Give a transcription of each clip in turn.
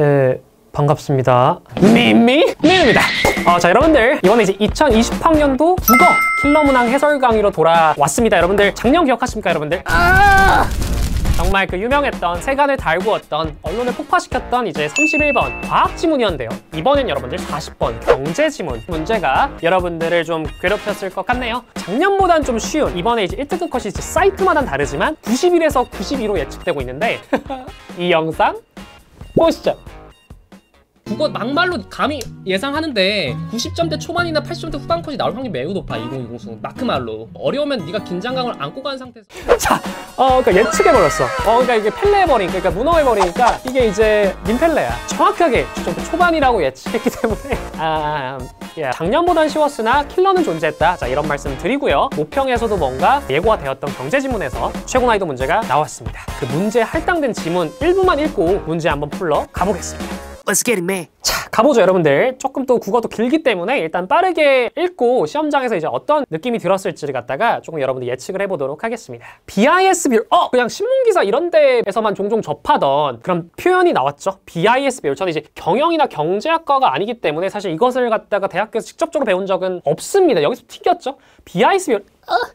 에... 예, 반갑습니다. 미미 미입니다. 어, 자 여러분들 이번에 이제 2020학년도 국어 킬러 문항 해설 강의로 돌아왔습니다. 여러분들 작년 기억하십니까 여러분들? 아! 정말 그 유명했던 세간을 달구었던 언론을 폭파시켰던 이제 31번 과학 지문이었는데요 이번엔 여러분들 40번 경제 지문 문제가 여러분들을 좀 괴롭혔을 것 같네요 작년보단 좀 쉬운 이번에 이제 1등급 컷이 사이트마다 다르지만 91에서 92로 예측되고 있는데 이 영상 puszczę. 그거 막말로 감히 예상하는데 90점대 초반이나 80점대 후반 까지 나올 확률이 매우 높아 2020 수능 마크말로 어려우면 네가 긴장감을 안고 간 상태에서 자! 어 그러니까 예측해버렸어 어 그러니까 이게 펠레해버리 그러니까 무너해버리니까 이게 이제 민펠레야 정확하게 90점대 초반이라고 예측했기 때문에 아... 예. 작년보단 쉬웠으나 킬러는 존재했다 자 이런 말씀 드리고요 모평에서도 뭔가 예고가 되었던 경제 지문에서 최고 난이도 문제가 나왔습니다 그 문제 에 할당된 지문 일부만 읽고 문제 한번 풀러 가보겠습니다 Let's get it, man. 자, 가보죠, 여러분들. 조금 또 국어도 길기 때문에 일단 빠르게 읽고 시험장에서 이제 어떤 느낌이 들었을지를 갖다가 조금 여러분들 예측을 해보도록 하겠습니다. BIS별, 어! 그냥 신문기사 이런 데에서만 종종 접하던 그런 표현이 나왔죠. BIS별. 저는 이제 경영이나 경제학과가 아니기 때문에 사실 이것을 갖다가 대학교에서 직접적으로 배운 적은 없습니다. 여기서 튀겼죠. BIS별,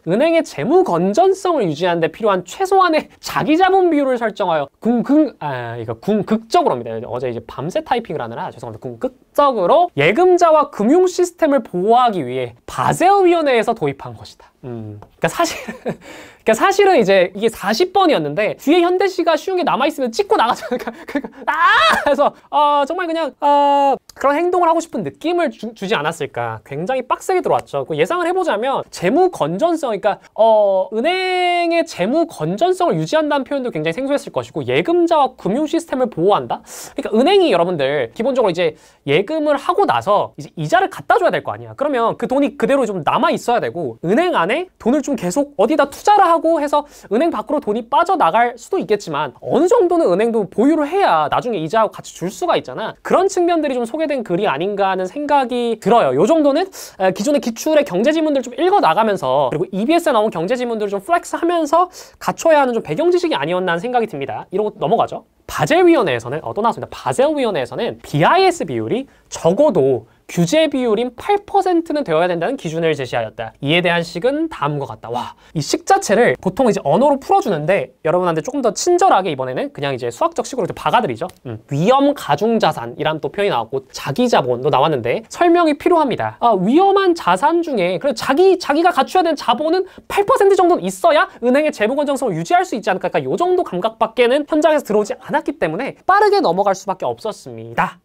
은행의 재무 건전성을 유지하는 데 필요한 최소한의 자기 자본 비율을 설정하여 궁극 아 이거 궁극적으로입니다. 어제 이제 밤새 타이핑을 하느라 죄송합니다. 궁극적으로 예금자와 금융 시스템을 보호하기 위해 과제위원회에서 도입한 것이다. 음. 그니까 사실 그니까 사실은 이제 이게 40번이었는데 뒤에 현대시가 쉬운 게 남아 있으면 찍고 나가잖아그니까 그러니까 아! 그서 어, 정말 그냥 어, 그런 행동을 하고 싶은 느낌을 주, 지 않았을까. 굉장히 빡세게 들어왔죠. 그 예상을 해보자면 재무 건전성, 그니까 어, 은행의 재무 건전성을 유지한다는 표현도 굉장히 생소했을 것이고 예금자와 금융 시스템을 보호한다. 그니까 은행이 여러분들 기본적으로 이제 예금을 하고 나서 이제 이자를 갖다 줘야 될 거 아니야. 그러면 그 돈이 그 그대로 좀 남아 있어야 되고 은행 안에 돈을 좀 계속 어디다 투자를 하고 해서 은행 밖으로 돈이 빠져나갈 수도 있겠지만 어느 정도는 은행도 보유를 해야 나중에 이자하고 같이 줄 수가 있잖아 그런 측면들이 좀 소개된 글이 아닌가 하는 생각이 들어요 요 정도는 기존의 기출의 경제지문들 좀 읽어나가면서 그리고 EBS에 나온 경제지문들을 좀 플렉스하면서 갖춰야 하는 좀 배경 지식이 아니었나 하는 생각이 듭니다 이러고 넘어가죠 바젤위원회에서는 어, 또 나왔습니다. 바젤위원회에서는 BIS 비율이 적어도 규제 비율인 8%는 되어야 된다는 기준을 제시하였다. 이에 대한 식은 다음과 같다. 와, 이 식 자체를 보통 이제 언어로 풀어주는데 여러분한테 조금 더 친절하게 이번에는 그냥 이제 수학적 식으로 이렇게 박아드리죠. 음. 위험 가중 자산이란 또 표현이 나왔고 자기 자본도 나왔는데 설명이 필요합니다. 아, 위험한 자산 중에 그래 자기 자기가 갖춰야 되는 자본은 8% 정도는 있어야 은행의 재무 건정성을 유지할 수 있지 않을까 그러니까 이 정도 감각밖에는 현장에서 들어오지 않았기 때문에 빠르게 넘어갈 수밖에 없었습니다.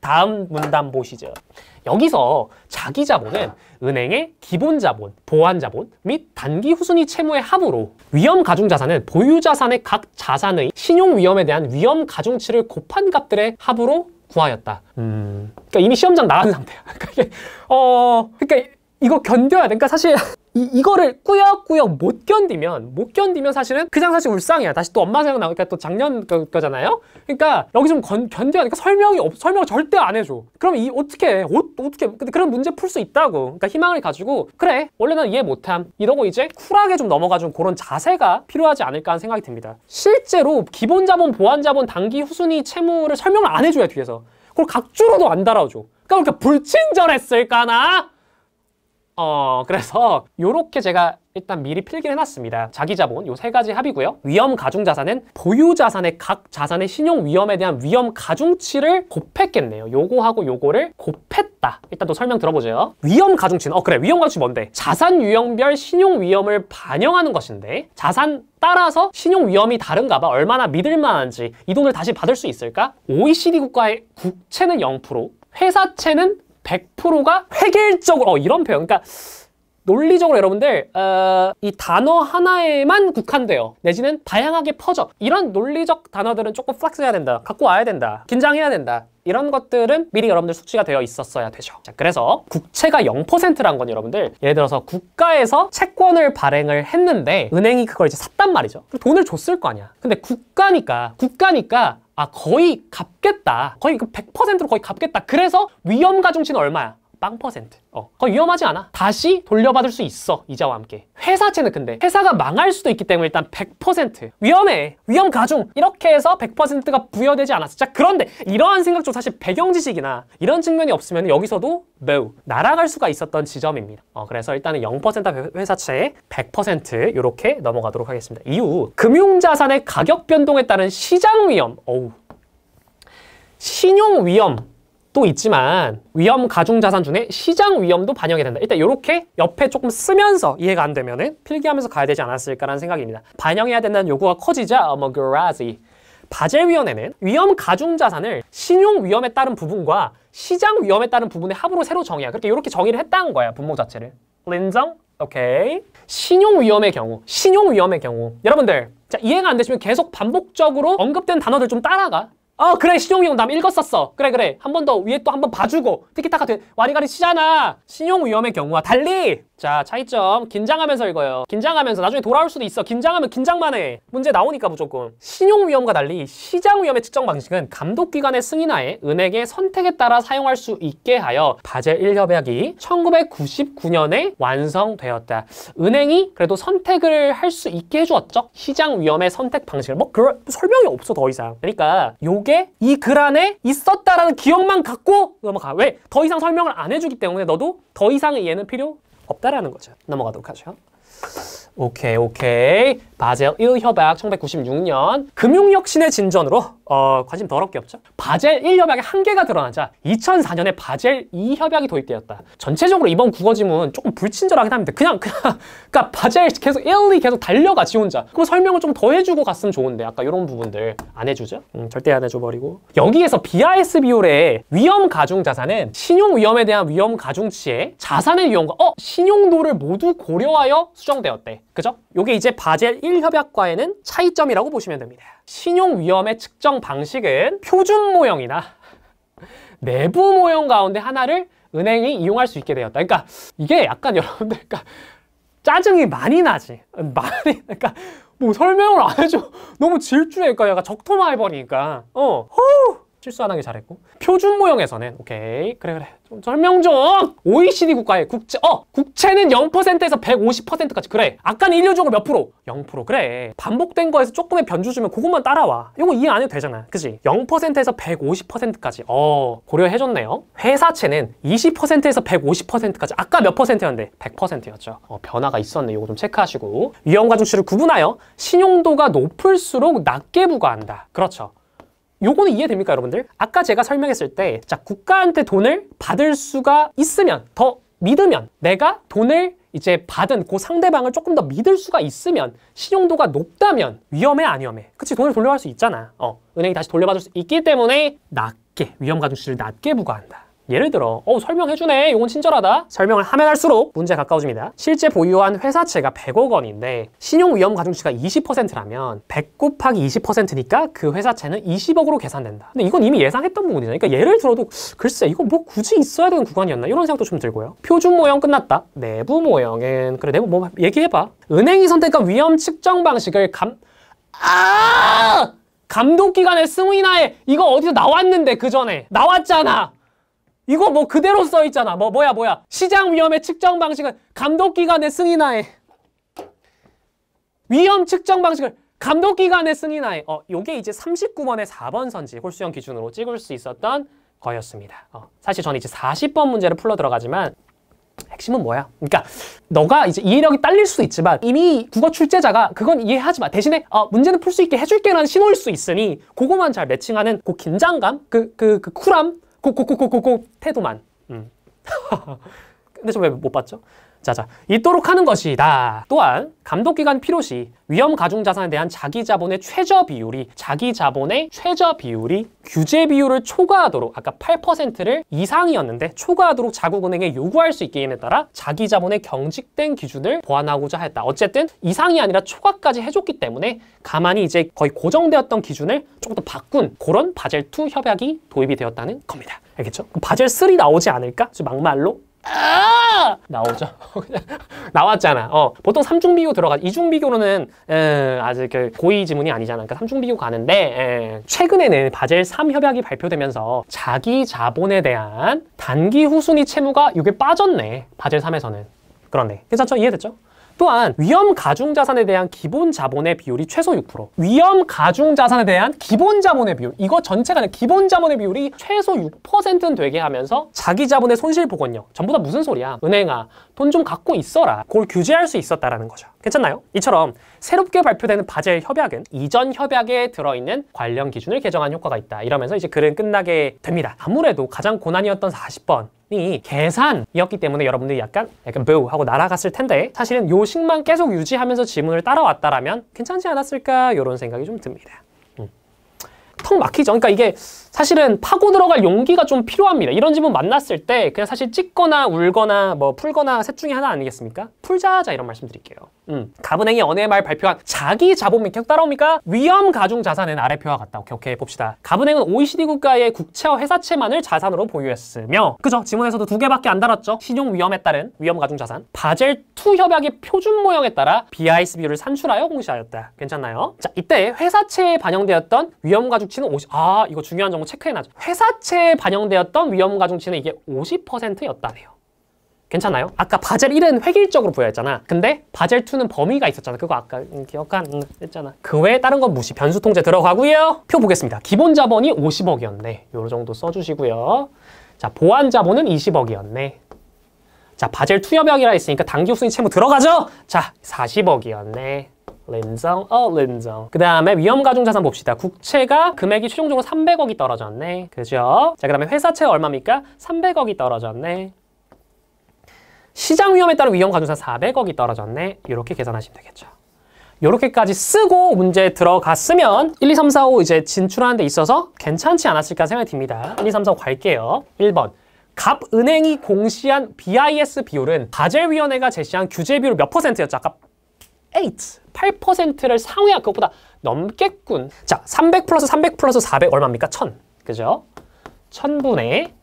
다음 문단 보시죠. 여기서 자기자본은 은행의 기본자본, 보안자본및 단기 후순위 채무의 합으로 위험가중자산은 보유자산의 각 자산의 신용위험에 대한 위험가중치를 곱한 값들의 합으로 구하였다. 음... 그러니까 이미 시험장 나간 상태야. 그러니까, 이게 어... 그러니까 이거 견뎌야 돼. 그러니까 사실 이, 이거를 꾸역꾸역 못 견디면 못 견디면 사실은 그냥 사실 울상이야 다시 또 엄마 생각나니까 그러니까 또 작년 거, 잖아요 그러니까 여기 좀 견, 견뎌야 되니까 그러니까 설명이 없, 설명을 절대 안 해줘 그럼 이 어떻게 옷 어떻게 근데 그런 문제 풀 수 있다고 그러니까 희망을 가지고 그래 원래는 이해 못함 이러고 이제 쿨하게 좀 넘어가 준 그런 자세가 필요하지 않을까 하는 생각이 듭니다 실제로 기본 자본 보안 자본 단기 후순위 채무를 설명을 안 해줘야 뒤에서 그걸 각주로도 안 달아줘 그러니까 그렇게 불친절했을까나 어 그래서 요렇게 제가 일단 미리 필기를 해놨습니다. 자기자본 요 세 가지 합이고요. 위험 가중자산은 보유자산의 각 자산의 신용 위험에 대한 위험 가중치를 곱했겠네요. 요거하고 요거를 곱했다. 일단 또 설명 들어보죠. 위험 가중치는 어 그래 위험 가중치 뭔데? 자산 유형별 신용 위험을 반영하는 것인데 자산 따라서 신용 위험이 다른가 봐 얼마나 믿을 만한지 이 돈을 다시 받을 수 있을까? OECD 국가의 국채는 0% 회사채는 100%가 획일적으로 어, 이런 표현 그러니까 논리적으로 여러분들 어, 이 단어 하나에만 국한돼요 내지는 다양하게 퍼져 이런 논리적 단어들은 조금 플렉스 해야 된다 갖고 와야 된다 긴장해야 된다 이런 것들은 미리 여러분들 숙지가 되어 있었어야 되죠 자, 그래서 국채가 0%란 건 여러분들 예를 들어서 국가에서 채권을 발행을 했는데 은행이 그걸 이제 샀단 말이죠 돈을 줬을 거 아니야 근데 국가니까 국가니까 아 거의 갚겠다 거의 100%로 그 거의 갚겠다 그래서 위험 가중치는 얼마야 빵 퍼센트. 어, 거 위험하지 않아. 다시 돌려받을 수 있어, 이자와 함께. 회사채는 근데 회사가 망할 수도 있기 때문에 일단 100% 위험해. 위험 가중. 이렇게 해서 100%가 부여되지 않았어. 자, 그런데 이러한 생각도 사실 배경 지식이나 이런 측면이 없으면 여기서도 매우 날아갈 수가 있었던 지점입니다. 어, 그래서 일단은 0% 회사채 100% 이렇게 넘어가도록 하겠습니다. 이후 금융자산의 가격 변동에 따른 시장 위험. 어우. 신용 위험 또 있지만 위험 가중자산 중에 시장 위험도 반영이 된다. 일단 이렇게 옆에 조금 쓰면서 이해가 안 되면 은 필기하면서 가야 되지 않았을까라는 생각입니다. 반영해야 된다는 요구가 커지자 어머그라지 뭐, 바젤위원회는 위험 가중자산을 신용 위험에 따른 부분과 시장 위험에 따른 부분의 합으로 새로 정의야. 그렇게 이렇게 정의를 했다는 거야, 분모 자체를. 린정? 오케이. 신용 위험의 경우, 신용 위험의 경우. 여러분들, 자 이해가 안 되시면 계속 반복적으로 언급된 단어들 좀 따라가. 어 그래 신용위험담 읽었었어 그래 그래 한 번 더 위에 또 한 번 봐주고 티키타카 돼 와리가리 치잖아 신용위험의 경우와 달리 자 차이점 긴장하면서 읽어요 긴장하면서 나중에 돌아올 수도 있어 긴장하면 긴장만 해 문제 나오니까 무조건 신용위험과 달리 시장위험의 측정 방식은 감독기관의 승인하에 은행의 선택에 따라 사용할 수 있게 하여 바젤 1협약이 1999년에 완성되었다 은행이 그래도 선택을 할 수 있게 해주었죠 시장위험의 선택 방식을 뭐 그럴 설명이 없어 더 이상 그러니까 요게 이 글 안에 있었다라는 기억만 갖고 넘어가 왜? 더 이상 설명을 안 해주기 때문에 너도 더 이상의 이해는 필요 없다라는 거죠. 넘어가도록 하죠. 오케이 오케이 바젤 1 협약 1996년 금융혁신의 진전으로 어, 관심 더럽게 없죠? 바젤 1 협약의 한계가 드러나자 2004년에 바젤 2 협약이 도입되었다 전체적으로 이번 국어지문 조금 불친절하긴 합니다 그냥 그냥 그러니까 바젤 계속 1, 2 계속 달려가 지 혼자 그럼 설명을 좀 더 해주고 갔으면 좋은데 아까 이런 부분들 안 해주죠? 음, 절대 안 해줘버리고 여기에서 BIS 비율의 위험 가중 자산은 신용 위험에 대한 위험 가중치에 자산의 위험과 어? 신용도를 모두 고려하여 수정되었대 그죠? 요게 이제 바젤 1협약과에는 차이점이라고 보시면 됩니다. 신용 위험의 측정 방식은 표준 모형이나 내부 모형 가운데 하나를 은행이 이용할 수 있게 되었다. 그러니까 이게 약간 여러분들 그러니까 짜증이 많이 나지. 많이 그러니까 뭐 설명을 안 해줘. 너무 질주해. 그러니까 약간 적토마 해버리니까. 어. 호우! 실수 안 하길 잘했고 표준 모형에서는 오케이 그래 그래 좀 설명 좀 OECD 국가의 국채 어 국채는 0%에서 150%까지 그래 아까는 일률적으로 몇 프로? 0% 그래 반복된 거에서 조금의 변주 주면 그것만 따라와 이거 이해 안 해도 되잖아 그지 0%에서 150%까지 어 고려해줬네요 회사채는 20%에서 150%까지 아까 몇 퍼센트였는데 100%였죠 어, 변화가 있었네 이거 좀 체크하시고 위험가중치를 구분하여 신용도가 높을수록 낮게 부과한다 그렇죠 요거는 이해됩니까 여러분들? 아까 제가 설명했을 때 자, 국가한테 돈을 받을 수가 있으면 더 믿으면 내가 돈을 이제 받은 그 상대방을 조금 더 믿을 수가 있으면 신용도가 높다면 위험해 안 위험해 그치 돈을 돌려받을수 있잖아 어, 은행이 다시 돌려받을 수 있기 때문에 낮게 위험 가중치를 낮게 부과한다 예를 들어 어 설명해주네 이건 친절하다 설명을 하면 할수록 문제에 가까워집니다 실제 보유한 회사채가 100억 원인데 신용위험 가중치가 20%라면 100 곱하기 20%니까 그 회사채는 20억으로 계산된다 근데 이건 이미 예상했던 부분이잖아요 그러니까 예를 들어도 글쎄 이거 뭐 굳이 있어야 되는 구간이었나 이런 생각도 좀 들고요 표준 모형 끝났다 내부 모형은 그래 내부 뭐 얘기해봐 은행이 선택한 위험 측정 방식을 감... 아! 감독기관의 승인하에 이거 어디서 나왔는데 그 전에 나왔잖아 이거 뭐 그대로 써 있잖아. 뭐 뭐야 뭐야. 시장 위험의 측정 방식은 감독 기관의 승인하에 위험 측정 방식을 감독 기관의 승인하에 어 요게 이제 39번의 4번 선지 홀수형 기준으로 찍을 수 있었던 거였습니다. 어, 사실 저는 이제 40번 문제를 풀러 들어가지만 핵심은 뭐야? 그러니까 너가 이제 이해력이 딸릴 수도 있지만 이미 국어 출제자가 그건 이해하지 마. 대신에 어, 문제는 풀 수 있게 해줄게라는 신호일 수 있으니 그거만 잘 매칭하는 그 긴장감, 그, 그, 그 쿨함 콕콕콕콕콕 태도만. 음. 근데 저 왜 못 봤죠? 자자 있도록 하는 것이다. 또한 감독기관 필요 시 위험 가중 자산에 대한 자기 자본의 최저 비율이 자기 자본의 최저 비율이 규제 비율을 초과하도록 아까 8%를 이상이었는데 초과하도록 자국은행에 요구할 수 있게 임에 따라 자기 자본의 경직된 기준을 보완하고자 했다. 어쨌든 이상이 아니라 초과까지 해줬기 때문에 가만히 이제 거의 고정되었던 기준을 조금 더 바꾼 그런 바젤2 협약이 도입이 되었다는 겁니다. 알겠죠? 바젤3 나오지 않을까? 막말로 아! 나오죠. 나왔잖아. 어, 보통 삼중 비교 들어가. 이중 비교로는 음, 아직 그 고의 지문이 아니잖아. 그러니까 삼중 비교 가는데 에, 최근에는 바젤 3 협약이 발표되면서 자기 자본에 대한 단기 후순위 채무가 이게 빠졌네. 바젤 3에서는. 그런데 괜찮죠? 이해됐죠? 또한 위험 가중 자산에 대한 기본 자본의 비율이 최소 6% 위험 가중 자산에 대한 기본 자본의 비율 이거 전체가 아니라 기본 자본의 비율이 최소 6%는 되게 하면서 자기 자본의 손실 보건력 전부 다 무슨 소리야 은행아 돈 좀 갖고 있어라 그걸 규제할 수 있었다라는 거죠 괜찮나요? 이처럼 새롭게 발표되는 바젤 협약은 이전 협약에 들어있는 관련 기준을 개정한 효과가 있다 이러면서 이제 글은 끝나게 됩니다 아무래도 가장 고난이었던 40번 이 계산이었기 때문에 여러분들이 약간 약간 뷰 하고 날아갔을 텐데 사실은 요 식만 계속 유지하면서 지문을 따라왔다라면 괜찮지 않았을까 이런 생각이 좀 듭니다. 음. 턱 막히죠. 그러니까 이게 사실은 파고 들어갈 용기가 좀 필요합니다. 이런 질문 만났을 때 그냥 사실 찍거나 울거나 뭐 풀거나 셋 중에 하나 아니겠습니까? 풀자 하자 이런 말씀 드릴게요. 음. 가분행이 어느 해말 발표한 자기 자본 민격 따라옵니까? 위험 가중 자산은 아래 표와 같다. 오케이, 오케이 봅시다. 가분행은 OECD 국가의 국채와 회사채만을 자산으로 보유했으며 그죠? 지문에서도 두 개밖에 안 달았죠. 신용 위험에 따른 위험 가중 자산. 바젤 2 협약의 표준 모형에 따라 BISB를 산출하여 공시하였다. 괜찮나요? 자, 이때 회사채에 반영되었던 위험 가중치는 50. 아, 이거 중요한 정보 체크해 놔죠 회사채에 반영되었던 위험 가중치는 이게 50%였다네요. 괜찮아요? 아까 바젤 1은 획일적으로 보였잖아 근데 바젤 2는 범위가 있었잖아 그거 아까 기억한 음, 했잖아 그 외에 다른 건 무시 변수 통제 들어가고요 표 보겠습니다 기본 자본이 50억이었네 요 정도 써주시고요 자 보안 자본은 20억이었네 자 바젤 2 협약이라 했으니까 단기 후순위 채무 들어가죠? 자 40억이었네 렌정, 어, 렌정. 그 다음에 위험가중자산 봅시다. 국채가 금액이 최종적으로 300억이 떨어졌네. 그죠? 자, 그 다음에 회사채 얼마입니까? 300억이 떨어졌네. 시장 위험에 따른 위험 가중사 400억이 떨어졌네. 이렇게 계산하시면 되겠죠. 이렇게까지 쓰고 문제 들어갔으면 1, 2, 3, 4, 5 이제 진출하는 데 있어서 괜찮지 않았을까 생각이 듭니다. 1, 2, 3, 4, 5 갈게요. 1번. 갑은행이 공시한 BIS 비율은 과제위원회가 제시한 규제 비율 몇 퍼센트였죠? 아까 8, 8%를 상회한 그것보다 넘겠군. 자, 300 플러스 300 플러스 400 얼마입니까? 1000. 그죠? 1000분의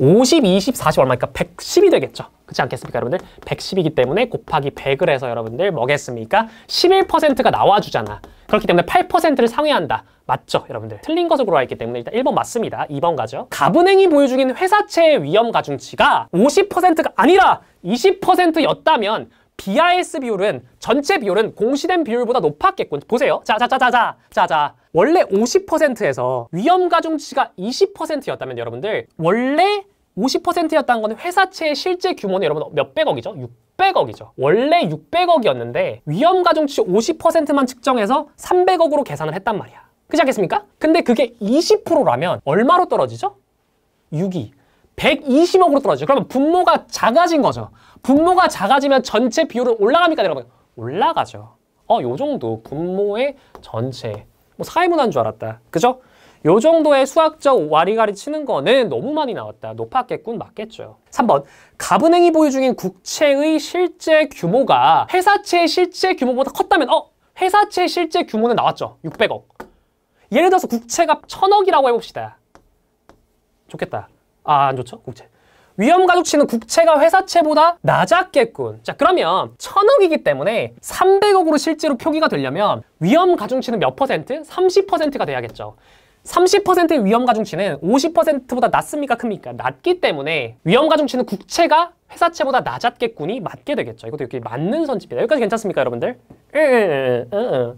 50, 20, 40 얼마니까 110이 되겠죠. 그렇지 않겠습니까, 여러분들? 110이기 때문에 곱하기 100을 해서 여러분들 뭐겠습니까? 11%가 나와주잖아. 그렇기 때문에 8%를 상회한다. 맞죠, 여러분들? 틀린 것을 고라 했기 때문에 일단 1번 맞습니다. 2번 가죠. 가분행이 보여주긴 회사채의 위험 가중치가 50%가 아니라 20%였다면 BIS 비율은 전체 비율은 공시된 비율보다 높았겠군. 보세요. 자자자자자 자자. 원래 50%에서 위험 가중치가 20%였다면 여러분들 원래 50%였다는 건 회사채의 실제 규모는 여러분 몇백억이죠? 600억이죠. 원래 600억이었는데 위험가중치 50%만 측정해서 300억으로 계산을 했단 말이야. 그렇지 않겠습니까? 근데 그게 20%라면 얼마로 떨어지죠? 6이. 120억으로 떨어지죠. 그러면 분모가 작아진 거죠. 분모가 작아지면 전체 비율은 올라갑니까? 여러분 올라가죠. 어, 요 정도 분모의 전체. 뭐 사회문화인 줄 알았다. 그죠? 요 정도의 수학적 와리가리 치는 거는 너무 많이 나왔다. 높았겠군 맞겠죠. 3번 가분행이 보유 중인 국채의 실제 규모가 회사채의 실제 규모보다 컸다면 어? 회사채의 실제 규모는 나왔죠. 600억. 예를 들어서 국채가 1000억이라고 해봅시다. 좋겠다. 아, 안 좋죠? 국채. 위험 가족치는 국채가 회사채보다 낮았겠군. 자, 그러면 천억이기 때문에 300억으로 실제로 표기가 되려면 위험 가중치는 몇 퍼센트? 30%가 돼야겠죠. 30%의 위험 가중치는 50%보다 낮습니까? 큽니까? 낮기 때문에 위험 가중치는 국채가 회사채보다 낮았겠군이 맞게 되겠죠. 이것도 이렇게 맞는 선집이다. 여기까지 괜찮습니까, 여러분들? 으으으. 으으.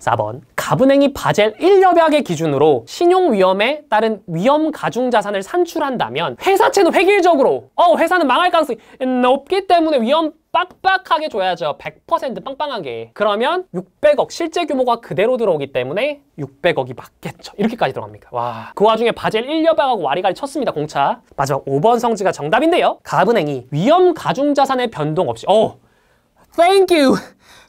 4번 가분행이 바젤 1협약의 기준으로 신용 위험에 따른 위험 가중 자산을 산출한다면 회사채는 획일적으로 어 회사는 망할 가능성이 높기 때문에 위험 빡빡하게 줘야죠. 100% 빵빵하게. 그러면 600억 실제 규모가 그대로 들어오기 때문에 600억이 맞겠죠. 이렇게까지 들어갑니까 와, 그 와중에 바젤 1여방하고 와리가리 쳤습니다. 공차. 마지막 5번 성지가 정답인데요. 가은행이 위험 가중자산의 변동 없이 어, thank you.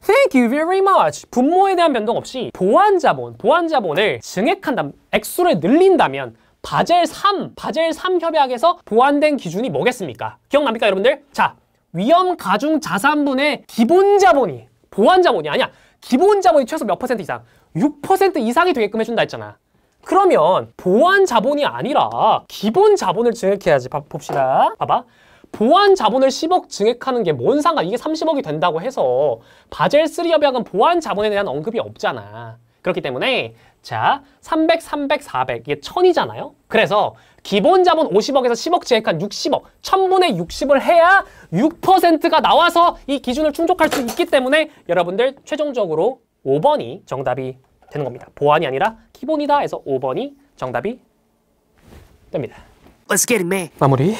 Thank you very much. 분모에 대한 변동 없이 보안자본보안자본을 증액한다, 면 액수를 늘린다면 바젤 3, 바젤 3 협약에서 보완된 기준이 뭐겠습니까? 기억납니까 여러분들? 자, 위험 가중 자산분의 기본 자본이 보완 자본이 아니야 기본 자본이 최소 몇 퍼센트 이상 6% 이상이 되게끔 해준다 했잖아 그러면 보완 자본이 아니라 기본 자본을 증액해야지 바, 봅시다 봐봐 보완 자본을 10억 증액하는 게 뭔상가 이게 30억이 된다고 해서 바젤3 협약은 보완 자본에 대한 언급이 없잖아 그렇기 때문에 자 300, 300, 400 이게 1000이잖아요 그래서 기본 자본 50억에서 10억 제액한 60억, 1000분의 60을 해야 6%가 나와서 이 기준을 충족할 수 있기 때문에 여러분들 최종적으로 5번이 정답이 되는 겁니다. 보안이 아니라 기본이다 해서 5번이 정답이 됩니다. Let's get it, man. 마무리.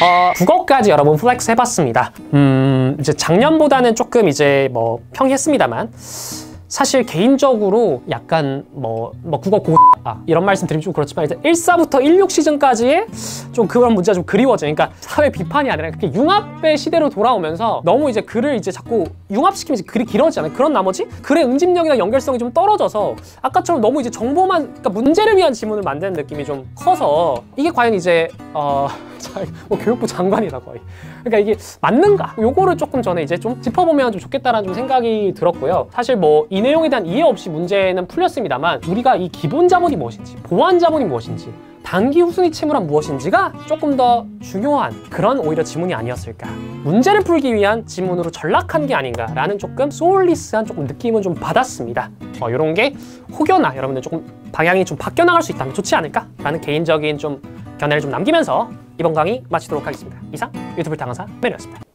어, 국어까지 여러분 플렉스 해봤습니다. 음, 이제 작년보다는 조금 이제 뭐 평이했습니다만 사실 개인적으로 약간 뭐, 뭐 국어 고 아, 이런 말씀 드리면 좀 그렇지만 이제 1사부터 16 시즌까지의 좀 그런 문제가 좀 그리워져요. 그러니까 사회 비판이 아니라 그게 융합의 시대로 돌아오면서 너무 이제 글을 이제 자꾸 융합시키면 서 글이 길어지잖아요. 그런 나머지 글의 응집력이나 연결성이 좀 떨어져서 아까처럼 너무 이제 정보만 그러니까 문제를 위한 지문을 만드는 느낌이 좀 커서 이게 과연 이제 어, 뭐 교육부 장관이다 거의. 그러니까 이게 맞는가? 요거를 조금 전에 이제 좀 짚어보면 좀 좋겠다라는 좀 생각이 들었고요. 사실 뭐 이내 내용에 대한 이해 없이 문제는 풀렸습니다만 우리가 이 기본 자본이 무엇인지 보완 자본이 무엇인지 단기 후순위 채무란 무엇인지가 조금 더 중요한 그런 오히려 지문이 아니었을까 문제를 풀기 위한 지문으로 전락한 게 아닌가라는 조금 소울리스한 조금 느낌은 좀 받았습니다 어, 이런 게 혹여나 여러분들 조금 방향이 좀 바뀌어 나갈 수 있다면 좋지 않을까라는 개인적인 좀 견해를 좀 남기면서 이번 강의 마치도록 하겠습니다 이상 유튜브 당사 매니였습니다